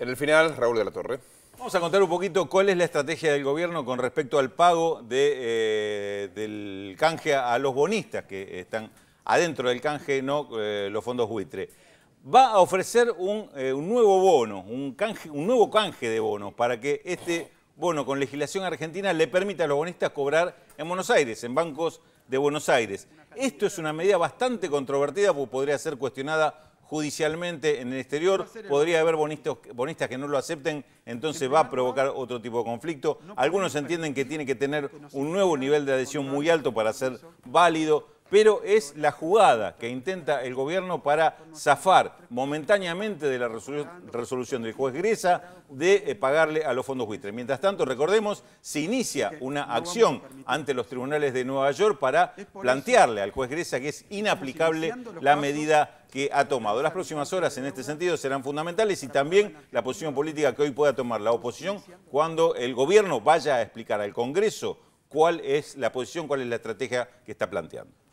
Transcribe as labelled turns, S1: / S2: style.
S1: En el final, Raúl de la Torre. Vamos a contar un poquito cuál es la estrategia del gobierno con respecto al pago eh, del canje a los bonistas que están adentro del canje, no eh, los fondos buitre. Va a ofrecer eh, un, nuevo bono, un, canje, un nuevo canje de bonos para que este bono con legislación argentina le permita a los bonistas cobrar en Buenos Aires, en bancos de Buenos Aires. Esto es una medida bastante controvertida porque podría ser cuestionada judicialmente en el exterior, podría haber bonistas, bonistas que no lo acepten, entonces va a provocar otro tipo de conflicto. Algunos entienden que tiene que tener un nuevo nivel de adhesión muy alto para ser válido, pero es la jugada que intenta el gobierno para zafar momentáneamente de la resolución del juez Gresa de eh, pagarle a los fondos buitres. Mientras tanto, recordemos, se inicia una acción ante los tribunales de Nueva York para plantearle al juez Gresa que es inaplicable la medida que ha tomado. Las próximas horas en este sentido serán fundamentales y también la posición política que hoy pueda tomar la oposición cuando el gobierno vaya a explicar al Congreso cuál es la posición, cuál es la estrategia que está planteando.